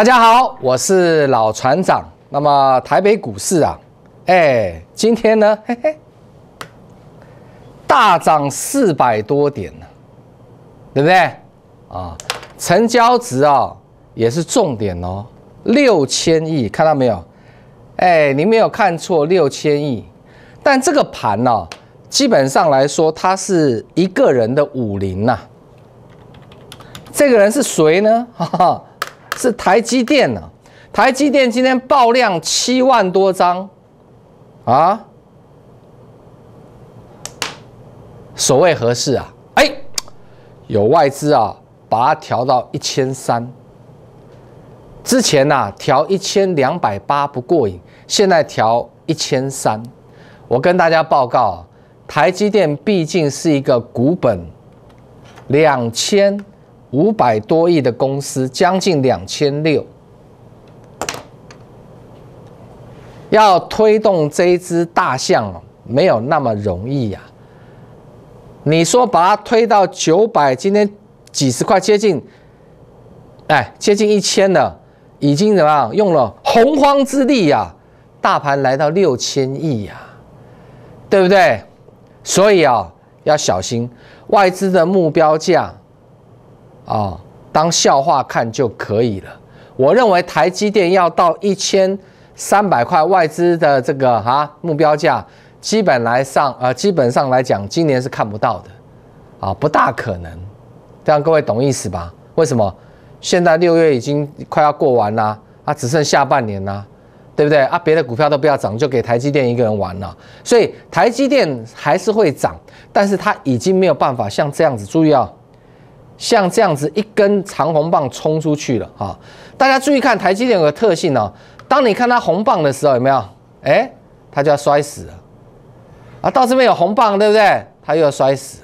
大家好，我是老船长。那么台北股市啊，哎，今天呢，嘿嘿，大涨四百多点呢，对不对？啊，成交值啊也是重点哦，六千亿，看到没有？哎，您没有看错，六千亿。但这个盘呢，基本上来说，它是一个人的武林呐。这个人是谁呢？是台积电呢？台积电今天爆量七万多张，啊，所谓何事啊？哎，有外资啊，把它调到一千三。之前呐，调一千两百八不过瘾，现在调一千三。我跟大家报告，台积电毕竟是一个股本两千。五百多亿的公司，将近两千六，要推动这只大象哦，没有那么容易呀。你说把它推到九百，今天几十块接近，哎，接近一千了，已经怎么样？用了洪荒之力呀，大盘来到六千亿呀，对不对？所以啊，要小心外资的目标价。啊，当笑话看就可以了。我认为台积电要到一千三百块外资的这个哈目标价，基本来上啊，基本上来讲，今年是看不到的啊，不大可能。这样各位懂意思吧？为什么？现在六月已经快要过完了啊，只剩下半年啦，对不对啊？别的股票都不要涨，就给台积电一个人玩了。所以台积电还是会涨，但是它已经没有办法像这样子。注意啊！像这样子一根长红棒冲出去了啊！大家注意看台积电有个特性哦，当你看它红棒的时候，有没有？哎，它就要摔死了啊！到这边有红棒，对不对？它又要摔死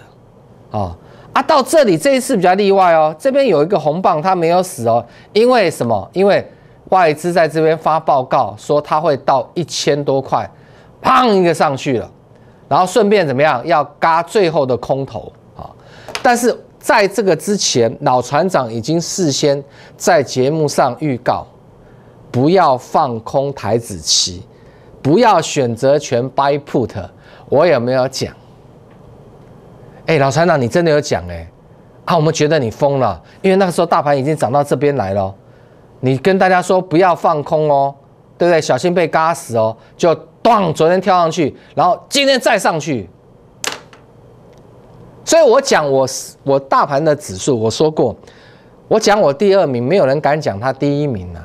了啊！啊，到这里这一次比较例外哦，这边有一个红棒，它没有死哦，因为什么？因为外资在这边发报告说它会到一千多块，砰一个上去了，然后顺便怎么样？要嘎最后的空头啊！但是。在这个之前，老船长已经事先在节目上预告，不要放空台子棋，不要选择权 buy put，我有没有讲？哎，老船长，你真的有讲哎？啊，我们觉得你疯了，因为那个时候大盘已经涨到这边来了，你跟大家说不要放空哦，对不对？小心被割死哦，就咚，昨天跳上去，然后今天再上去。所以，我讲我我大盘的指数，我说过，我讲我第二名，没有人敢讲他第一名啊，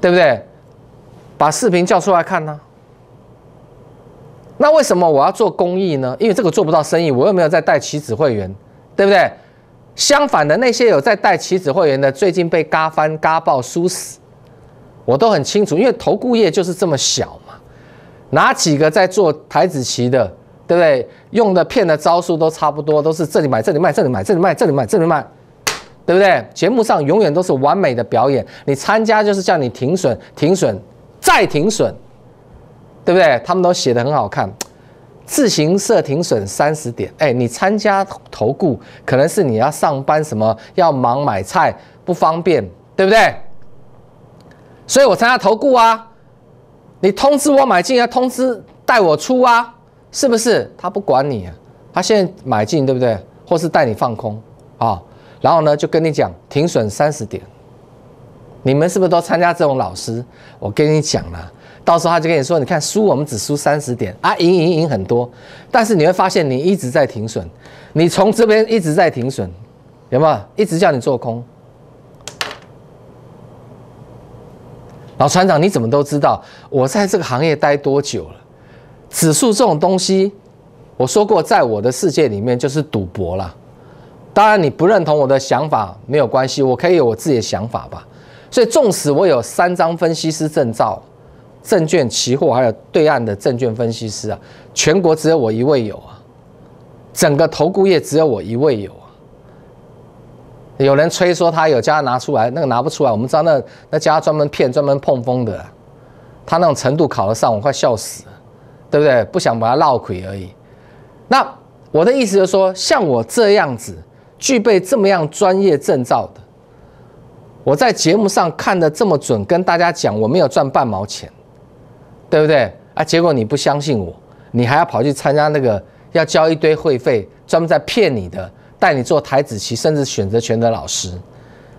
对不对？把视频叫出来看呢？那为什么我要做公益呢？因为这个做不到生意，我又没有在带棋子会员，对不对？相反的，那些有在带棋子会员的，最近被嘎翻嘎爆输死，我都很清楚，因为投顾业就是这么小嘛。哪几个在做台子棋的？对不对？用的骗的招数都差不多，都是这里买这里卖，这里买这里卖，这里买这里卖，对不对？节目上永远都是完美的表演，你参加就是叫你停损，停损，再停损，对不对？他们都写的很好看，自行设停损三十点。哎，你参加投顾可能是你要上班，什么要忙买菜不方便，对不对？所以我参加投顾啊，你通知我买进，要通知带我出啊。是不是他不管你？他现在买进对不对？或是带你放空啊？然后呢，就跟你讲停损三十点。你们是不是都参加这种老师？我跟你讲了，到时候他就跟你说，你看输我们只输三十点啊，赢赢赢很多。但是你会发现，你一直在停损，你从这边一直在停损，有没有？一直叫你做空。老船长，你怎么都知道我在这个行业待多久了？指数这种东西，我说过，在我的世界里面就是赌博了。当然，你不认同我的想法没有关系，我可以有我自己的想法吧。所以，纵使我有三张分析师证照，证券、期货还有对岸的证券分析师啊，全国只有我一位有啊。整个投顾业只有我一位有啊。有人吹说他有，叫他拿出来，那个拿不出来。我们知道那那家专门骗、专门碰风的，他那种程度考得上，我快笑死了。对不对？不想把它闹亏而已。那我的意思就是说，像我这样子具备这么样专业证照的，我在节目上看的这么准，跟大家讲我没有赚半毛钱，对不对？啊，结果你不相信我，你还要跑去参加那个要交一堆会费，专门在骗你的，带你做台子棋甚至选择权的老师，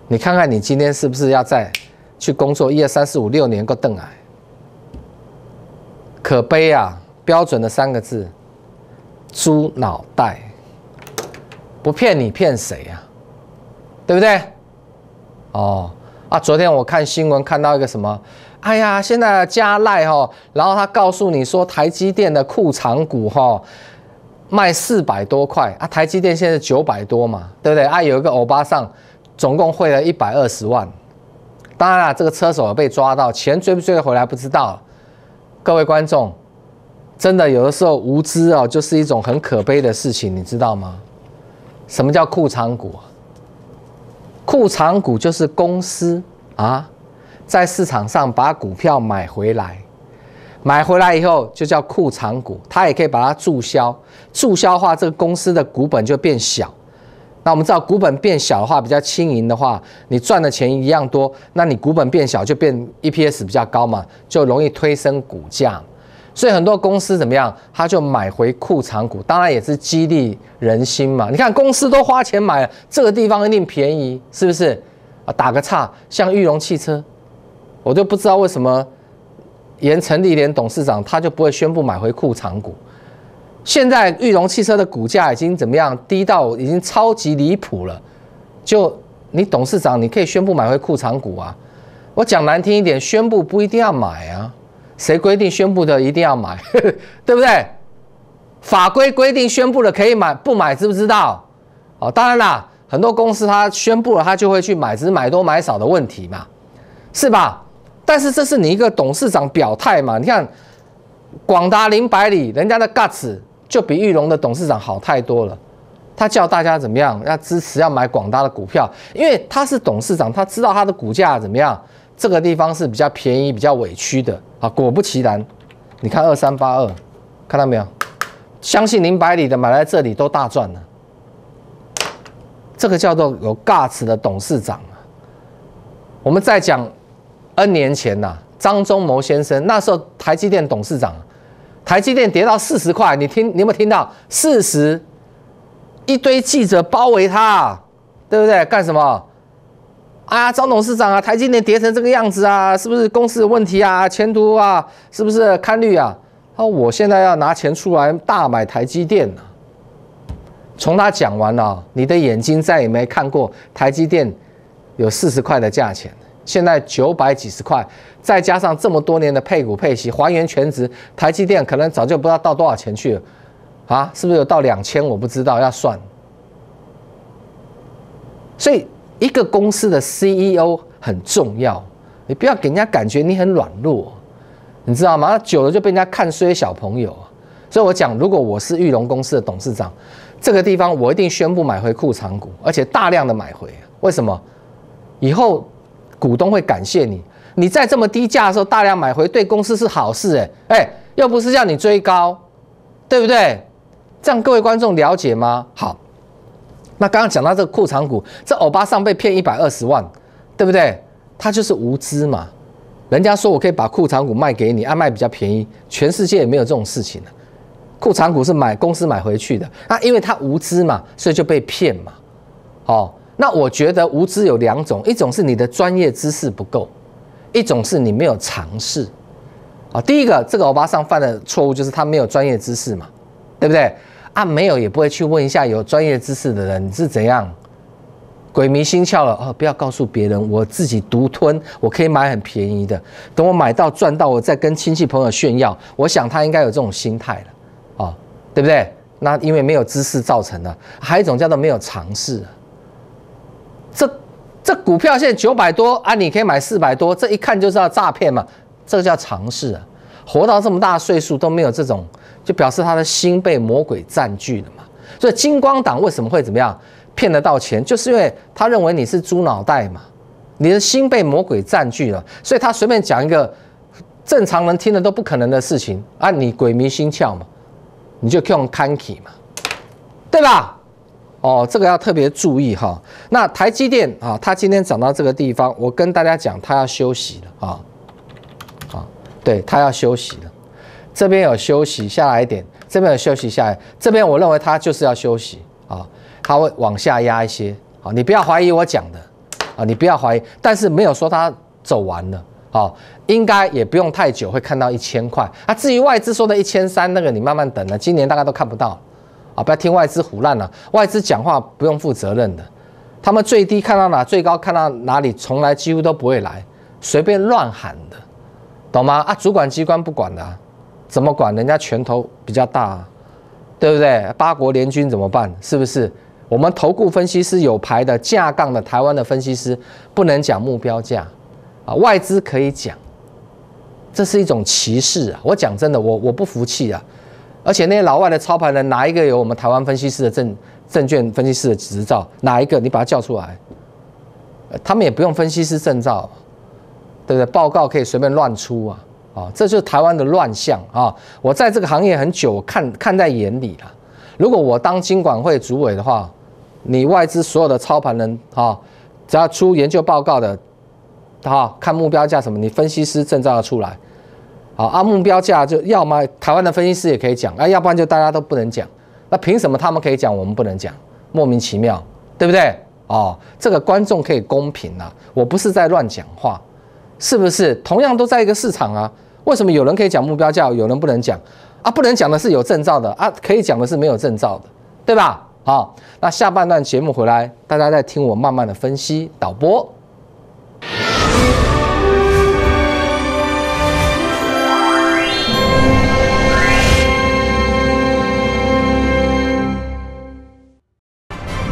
你看看你今天是不是要在去工作一二三四五六年够瞪癌？可悲啊！标准的三个字，猪脑袋，不骗你骗谁啊？对不对？哦啊！昨天我看新闻看到一个什么？哎呀，现在加赖哈，然后他告诉你说，台积电的库藏股哈卖四百多块啊，台积电现在九百多嘛，对不对？啊，有一个欧巴桑总共汇了一百二十万，当然了，这个车手被抓到，钱追不追得回来不知道。各位观众，真的有的时候无知哦，就是一种很可悲的事情，你知道吗？什么叫库藏股？库藏股就是公司啊，在市场上把股票买回来，买回来以后就叫库藏股，它也可以把它注销，注销话，这个公司的股本就变小。那我们知道股本变小的话比较轻盈的话，你赚的钱一样多，那你股本变小就变 EPS 比较高嘛，就容易推升股价，所以很多公司怎么样，他就买回库藏股，当然也是激励人心嘛。你看公司都花钱买了，这个地方一定便宜，是不是？啊，打个岔，像玉龙汽车，我就不知道为什么严成利连董事长他就不会宣布买回库藏股。现在玉龙汽车的股价已经怎么样？低到已经超级离谱了。就你董事长，你可以宣布买回库藏股啊。我讲难听一点，宣布不一定要买啊。谁规定宣布的一定要买？对不对？法规规定宣布了可以买，不买知不知道？哦，当然啦，很多公司他宣布了，他就会去买，只是买多买少的问题嘛，是吧？但是这是你一个董事长表态嘛？你看广达零百里，人家的 guts。就比玉龙的董事长好太多了。他叫大家怎么样？要支持，要买广大的股票，因为他是董事长，他知道他的股价怎么样。这个地方是比较便宜，比较委屈的啊。果不其然，你看二三八二，看到没有？相信林百里的买在这里都大赚了。这个叫做有 g a 的董事长啊。我们在讲 N 年前呐，张忠谋先生那时候台积电董事长。台积电跌到四十块，你听你有没有听到？四十，一堆记者包围他，对不对？干什么？啊，张董事长啊，台积电跌成这个样子啊，是不是公司的问题啊？前途啊，是不是看绿啊？那我现在要拿钱出来大买台积电从他讲完了，你的眼睛再也没看过台积电有四十块的价钱。现在九百几十块，再加上这么多年的配股配息还原全值，台积电可能早就不知道到多少钱去了，啊，是不是有到两千？我不知道，要算。所以一个公司的 CEO 很重要，你不要给人家感觉你很软弱，你知道吗？久了就被人家看衰小朋友。所以我讲，如果我是玉龙公司的董事长，这个地方我一定宣布买回库藏股，而且大量的买回。为什么？以后。股东会感谢你，你在这么低价的时候大量买回，对公司是好事诶哎，又不是叫你追高，对不对？这样各位观众了解吗？好，那刚刚讲到这个库藏股，这欧巴上被骗一百二十万，对不对？他就是无知嘛，人家说我可以把库藏股卖给你，按卖比较便宜，全世界也没有这种事情啊。库藏股是买公司买回去的，啊，因为他无知嘛，所以就被骗嘛，哦。那我觉得无知有两种，一种是你的专业知识不够，一种是你没有尝试。啊，第一个这个欧巴桑犯的错误就是他没有专业知识嘛，对不对？啊，没有也不会去问一下有专业知识的人你是怎样鬼迷心窍了哦，不要告诉别人，我自己独吞，我可以买很便宜的，等我买到赚到，我再跟亲戚朋友炫耀。我想他应该有这种心态了，啊，对不对？那因为没有知识造成的，还有一种叫做没有尝试。这这股票现在九百多啊，你可以买四百多，这一看就知道诈骗嘛，这个叫常识啊。活到这么大岁数都没有这种，就表示他的心被魔鬼占据了嘛。所以金光党为什么会怎么样骗得到钱，就是因为他认为你是猪脑袋嘛，你的心被魔鬼占据了，所以他随便讲一个正常人听了都不可能的事情，啊，你鬼迷心窍嘛，你就用 a n k y 嘛，对吧？哦，这个要特别注意哈。那台积电啊，它今天涨到这个地方，我跟大家讲，它要休息了啊。啊，对，它要休息了。这边有休息下来一点，这边有休息下来，这边我认为它就是要休息啊，它会往下压一些。好，你不要怀疑我讲的啊，你不要怀疑，但是没有说它走完了啊，应该也不用太久会看到一千块啊。至于外资说的一千三那个，你慢慢等了，今年大概都看不到。啊！不要听外资胡乱了，外资讲话不用负责任的，他们最低看到哪，最高看到哪里，从来几乎都不会来，随便乱喊的，懂吗？啊，主管机关不管的，怎么管？人家拳头比较大，对不对？八国联军怎么办？是不是？我们投顾分析师有牌的架杠的，台湾的分析师不能讲目标价啊，外资可以讲，这是一种歧视啊！我讲真的，我我不服气啊！而且那些老外的操盘人哪一个有我们台湾分析师的证证券分析师的执照？哪一个你把他叫出来？他们也不用分析师证照，对不对？报告可以随便乱出啊！啊，这就是台湾的乱象啊！我在这个行业很久，看看在眼里了。如果我当金管会主委的话，你外资所有的操盘人啊，只要出研究报告的，啊，看目标价什么，你分析师证照要出来。好，啊，目标价就要么台湾的分析师也可以讲，啊，要不然就大家都不能讲。那凭什么他们可以讲，我们不能讲？莫名其妙，对不对？哦，这个观众可以公平啊，我不是在乱讲话，是不是？同样都在一个市场啊，为什么有人可以讲目标价，有人不能讲？啊，不能讲的是有证照的啊，可以讲的是没有证照的，对吧？好，那下半段节目回来，大家在听我慢慢的分析导播。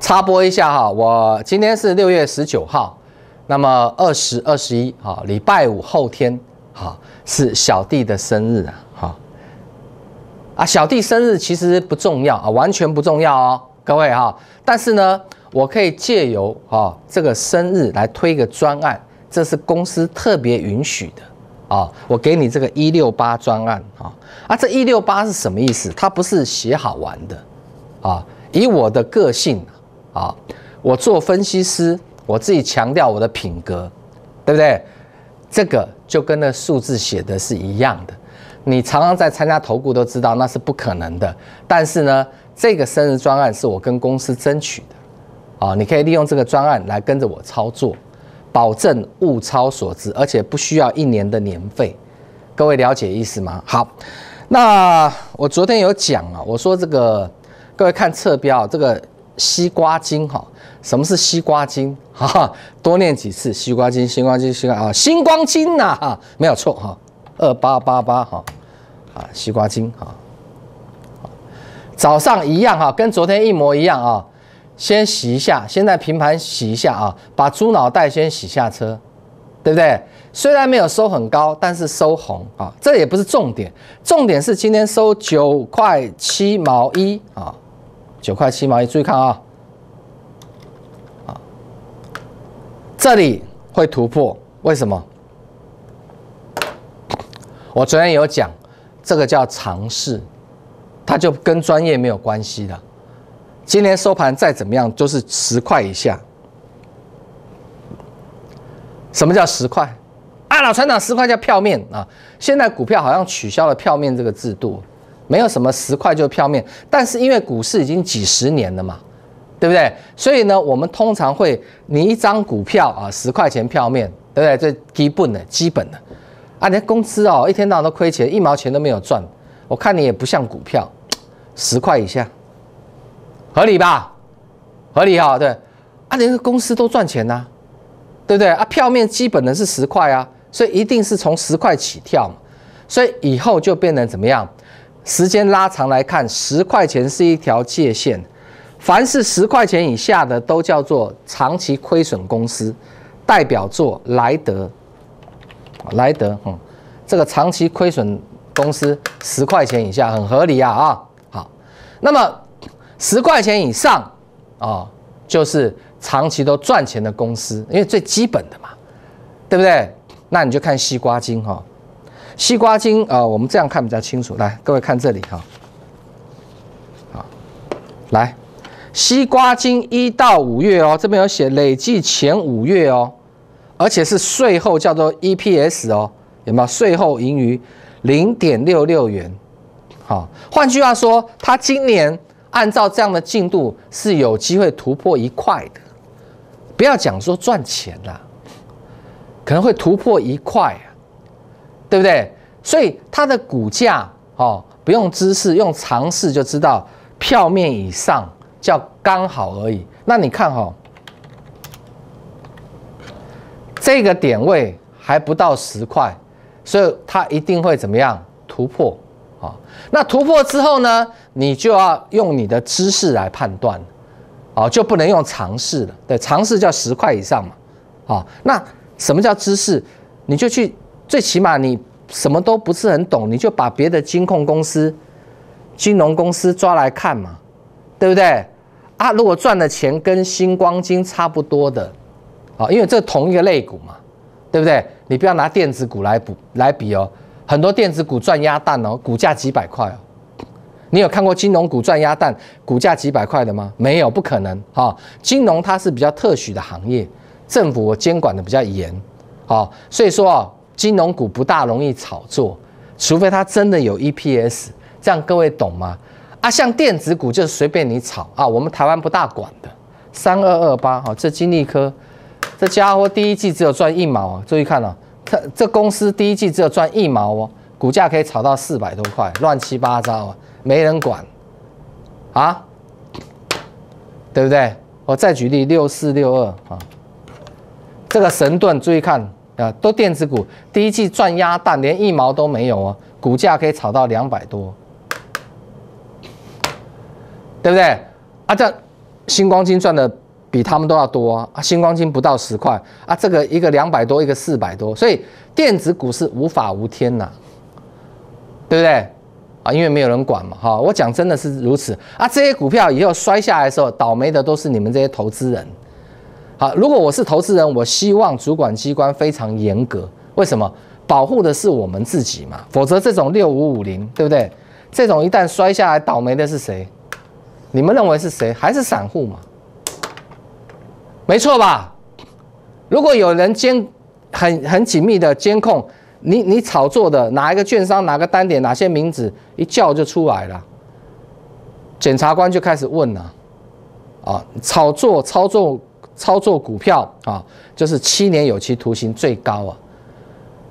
插播一下哈，我今天是六月十九号，那么二十二十一哈，礼拜五后天哈是小弟的生日啊，哈啊，小弟生日其实不重要啊，完全不重要哦，各位哈，但是呢，我可以借由哈这个生日来推一个专案，这是公司特别允许的啊，我给你这个一六八专案啊，啊这一六八是什么意思？它不是写好玩的啊，以我的个性。啊，我做分析师，我自己强调我的品格，对不对？这个就跟那数字写的是一样的。你常常在参加投顾都知道那是不可能的，但是呢，这个生日专案是我跟公司争取的。啊，你可以利用这个专案来跟着我操作，保证物超所值，而且不需要一年的年费。各位了解意思吗？好，那我昨天有讲啊，我说这个，各位看侧标这个。西瓜精哈，什么是西瓜精？哈，哈，多念几次西瓜精，西瓜精，西瓜啊，星光精呐，没有错哈，二八八八哈，啊，西瓜精哈。早上一样哈，跟昨天一模一样啊，先洗一下，现在平盘洗一下啊，把猪脑袋先洗下车，对不对？虽然没有收很高，但是收红啊，这也不是重点，重点是今天收九块七毛一啊。九块七毛一，注意看啊，啊，这里会突破，为什么？我昨天有讲，这个叫尝试，它就跟专业没有关系的。今年收盘再怎么样，就是十块以下。什么叫十块？啊，老船长，十块叫票面啊。现在股票好像取消了票面这个制度。没有什么十块就票面，但是因为股市已经几十年了嘛，对不对？所以呢，我们通常会你一张股票啊，十块钱票面，对不对？这基本的，基本的啊，你的公司哦，一天到晚都亏钱，一毛钱都没有赚，我看你也不像股票，十块以下，合理吧？合理啊，对，啊，连个公司都赚钱呐，对不对？啊，票面基本的是十块啊，所以一定是从十块起跳嘛，所以以后就变成怎么样？时间拉长来看，十块钱是一条界限，凡是十块钱以下的都叫做长期亏损公司，代表作莱德，莱德，嗯，这个长期亏损公司十块钱以下很合理啊啊，好，那么十块钱以上啊，就是长期都赚钱的公司，因为最基本的嘛，对不对？那你就看西瓜精哈。西瓜精啊，我们这样看比较清楚。来，各位看这里哈，好，来，西瓜精一到五月哦，这边有写累计前五月哦，而且是税后，叫做 EPS 哦，有没有税后盈余零点六六元？好，换句话说，它今年按照这样的进度是有机会突破一块的。不要讲说赚钱啦，可能会突破一块。对不对？所以它的股价哦，不用知识，用常识就知道，票面以上叫刚好而已。那你看哈，这个点位还不到十块，所以它一定会怎么样突破啊？那突破之后呢，你就要用你的知识来判断，哦，就不能用尝试了。对，尝试叫十块以上嘛。啊，那什么叫知识？你就去。最起码你什么都不是很懂，你就把别的金控公司、金融公司抓来看嘛，对不对？啊，如果赚的钱跟星光金差不多的，啊，因为这同一个类股嘛，对不对？你不要拿电子股来补、来比哦。很多电子股赚鸭蛋哦，股价几百块哦。你有看过金融股赚鸭蛋、股价几百块的吗？没有，不可能哈。金融它是比较特许的行业，政府监管的比较严，啊，所以说啊。金融股不大容易炒作，除非它真的有 EPS，这样各位懂吗？啊，像电子股就是随便你炒啊，我们台湾不大管的。三二二八，好，这金立科这家伙第一季只有赚一毛啊，注意看啊，他这公司第一季只有赚一毛哦，股价可以炒到四百多块，乱七八糟啊，没人管啊，对不对？我再举例六四六二啊，这个神盾，注意看。啊，都电子股，第一季赚鸭蛋，连一毛都没有啊！股价可以炒到两百多，对不对？啊，这星光金赚的比他们都要多啊！星光金不到十块啊，这个一个两百多，一个四百多，所以电子股是无法无天呐，对不对？啊，因为没有人管嘛，哈！我讲真的是如此啊！这些股票以后摔下来的时候，倒霉的都是你们这些投资人。好，如果我是投资人，我希望主管机关非常严格。为什么？保护的是我们自己嘛。否则这种六五五零，对不对？这种一旦摔下来，倒霉的是谁？你们认为是谁？还是散户嘛？没错吧？如果有人监很很紧密的监控你，你炒作的哪一个券商、哪个单点、哪些名字，一叫就出来了，检察官就开始问了。啊，炒作、操纵。操作股票啊，就是七年有期徒刑最高啊。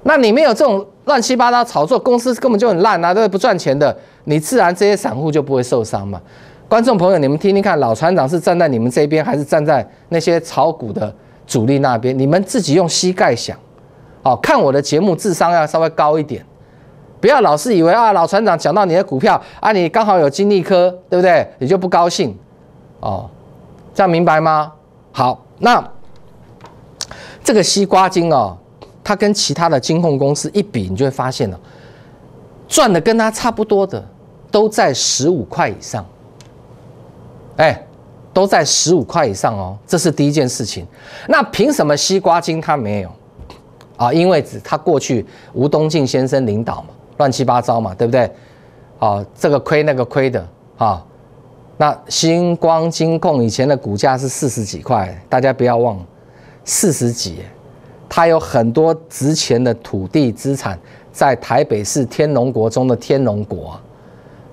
那你没有这种乱七八糟炒作，公司根本就很烂啊，都不不赚钱的，你自然这些散户就不会受伤嘛。观众朋友，你们听听看，老船长是站在你们这边，还是站在那些炒股的主力那边？你们自己用膝盖想，哦，看我的节目智商要稍微高一点，不要老是以为啊，老船长讲到你的股票，啊，你刚好有金立科，对不对？你就不高兴哦，这样明白吗？好，那这个西瓜精哦，他跟其他的金控公司一比，你就会发现了，赚的跟他差不多的都在十五块以上，哎，都在十五块以上哦，这是第一件事情。那凭什么西瓜精他没有啊？因为它他过去吴东进先生领导嘛，乱七八糟嘛，对不对？哦，这个亏那个亏的啊。那星光金控以前的股价是四十几块，大家不要忘，四十几，它有很多值钱的土地资产，在台北市天龙国中的天龙国，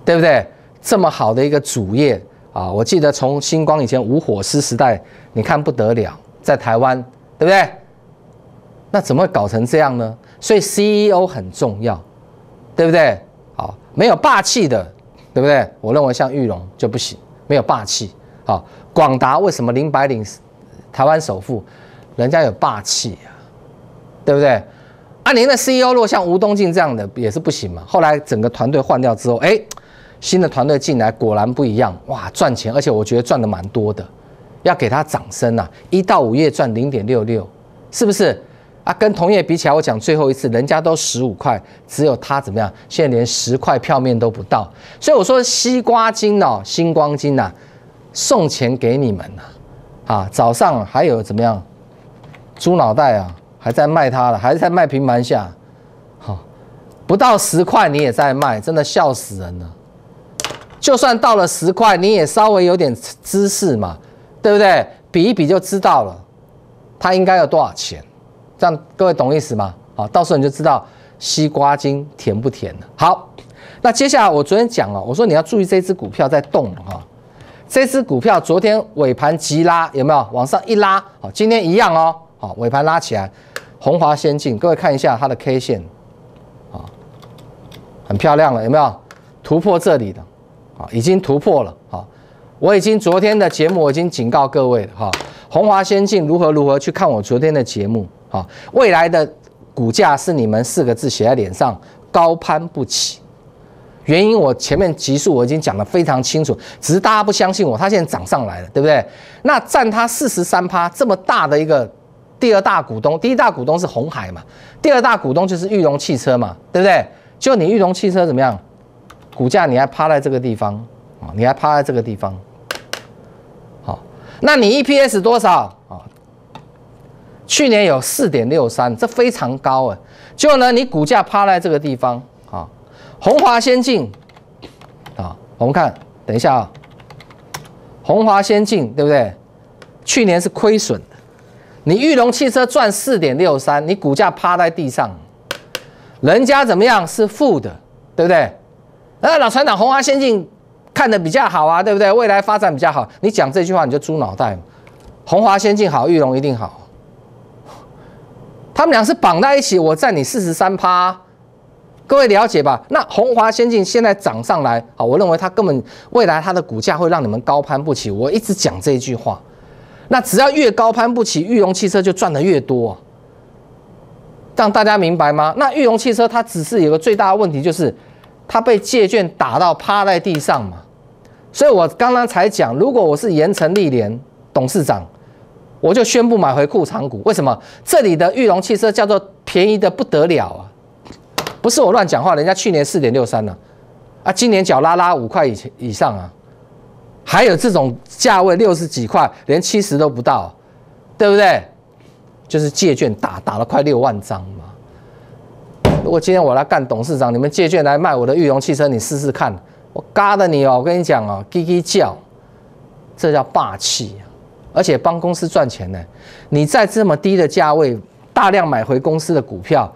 对不对？这么好的一个主业啊，我记得从星光以前无火师时代，你看不得了，在台湾，对不对？那怎么会搞成这样呢？所以 CEO 很重要，对不对？好，没有霸气的。对不对？我认为像玉龙就不行，没有霸气。好，广达为什么林白领台湾首富，人家有霸气啊，对不对？啊，您的 CEO 若像吴东进这样的也是不行嘛。后来整个团队换掉之后，哎，新的团队进来果然不一样哇，赚钱，而且我觉得赚的蛮多的，要给他掌声呐！一到五月赚零点六六，是不是？啊，跟同业比起来，我讲最后一次，人家都十五块，只有他怎么样？现在连十块票面都不到，所以我说西瓜精哦，星光精呐，送钱给你们呐！啊，早上还有怎么样？猪脑袋啊，还在卖它了，还在卖平盘下？好，不到十块你也在卖，真的笑死人了。就算到了十块，你也稍微有点姿势嘛，对不对？比一比就知道了，它应该要多少钱？这样各位懂意思吗？啊，到时候你就知道西瓜精甜不甜了。好，那接下来我昨天讲了，我说你要注意这只股票在动哈。这只股票昨天尾盘急拉，有没有往上一拉？好，今天一样哦。好，尾盘拉起来，宏华先进，各位看一下它的 K 线，啊，很漂亮了，有没有突破这里的？啊，已经突破了。啊，我已经昨天的节目我已经警告各位了哈，宏华先进如何如何去看我昨天的节目。好，未来的股价是你们四个字写在脸上，高攀不起。原因我前面集数我已经讲得非常清楚，只是大家不相信我。它现在涨上来了，对不对？那占它四十三趴这么大的一个第二大股东，第一大股东是红海嘛，第二大股东就是裕龙汽车嘛，对不对？就你裕龙汽车怎么样？股价你还趴在这个地方啊？你还趴在这个地方？好，那你 EPS 多少啊？去年有四点六三，这非常高啊。结果呢，你股价趴在这个地方啊。红华先进啊，我们看，等一下啊。红华先进对不对？去年是亏损的。你玉龙汽车赚四点六三，你股价趴在地上，人家怎么样是负的，对不对？那老船长，红华先进看的比较好啊，对不对？未来发展比较好。你讲这句话你就猪脑袋。红华先进好，玉龙一定好。他们俩是绑在一起，我占你四十三趴，各位了解吧？那红华先进现在涨上来啊，我认为它根本未来它的股价会让你们高攀不起。我一直讲这句话，那只要越高攀不起，玉龙汽车就赚的越多。让大家明白吗？那玉龙汽车它只是有个最大的问题，就是它被借券打到趴在地上嘛。所以我刚刚才讲，如果我是盐城立联董事长。我就宣布买回库藏股，为什么？这里的裕隆汽车叫做便宜的不得了啊！不是我乱讲话，人家去年四点六三呢，啊，今年脚拉拉五块以以上啊，还有这种价位六十几块，连七十都不到，对不对？就是借券打打了快六万张嘛。如果今天我来干董事长，你们借券来卖我的裕隆汽车，你试试看，我嘎的你哦！我跟你讲哦，叽叽叫，这叫霸气。而且帮公司赚钱呢？你在这么低的价位大量买回公司的股票，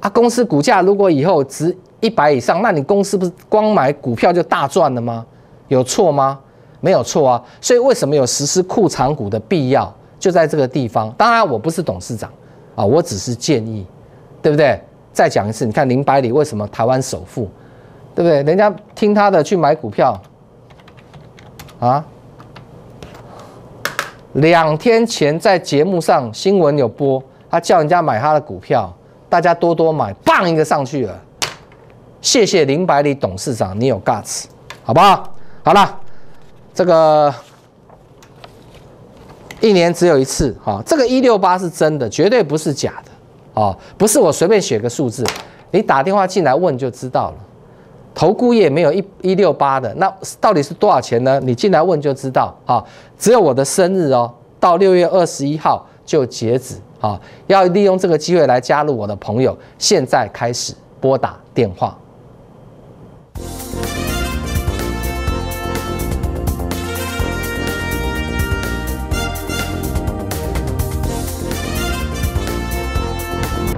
啊，公司股价如果以后值一百以上，那你公司不是光买股票就大赚了吗？有错吗？没有错啊。所以为什么有实施库藏股的必要？就在这个地方。当然我不是董事长啊，我只是建议，对不对？再讲一次，你看林百里为什么台湾首富，对不对？人家听他的去买股票，啊？两天前在节目上新闻有播，他叫人家买他的股票，大家多多买，棒一个上去了。谢谢林百里董事长，你有 guts，好不好？好了，这个一年只有一次哈，这个一六八是真的，绝对不是假的啊，不是我随便写个数字，你打电话进来问就知道了。投顾业没有一一六八的，那到底是多少钱呢？你进来问就知道啊。只有我的生日哦，到六月二十一号就截止啊。要利用这个机会来加入我的朋友，现在开始拨打电话。